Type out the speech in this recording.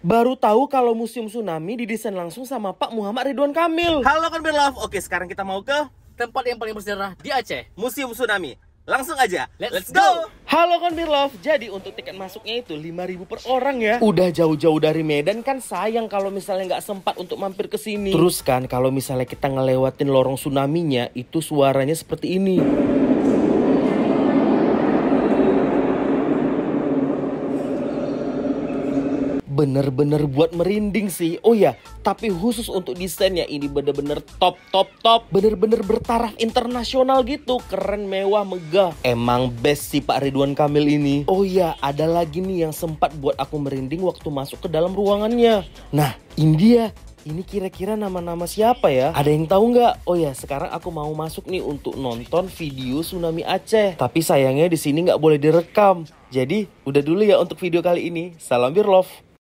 Baru tahu kalau museum tsunami didesain langsung sama Pak Muhammad Ridwan Kamil. Halo kan love. Oke, sekarang kita mau ke tempat yang paling bersejarah di Aceh, Museum Tsunami. Langsung aja, let's, let's go. go! Halo kan Love, jadi untuk tiket masuknya itu 5000 per orang ya. Udah jauh-jauh dari Medan kan sayang kalau misalnya nggak sempat untuk mampir ke sini. Terus kan kalau misalnya kita ngelewatin lorong tsunaminya itu suaranya seperti ini. bener-bener buat merinding sih. Oh ya, tapi khusus untuk desainnya ini bener-bener top, top, top. Bener-bener bertaraf internasional gitu. Keren, mewah, megah. Emang best sih Pak Ridwan Kamil ini. Oh ya, ada lagi nih yang sempat buat aku merinding waktu masuk ke dalam ruangannya. Nah, India ini kira-kira nama-nama siapa ya? Ada yang tahu nggak? Oh ya, sekarang aku mau masuk nih untuk nonton video tsunami Aceh. Tapi sayangnya di sini nggak boleh direkam. Jadi, udah dulu ya untuk video kali ini. Salam Birlove!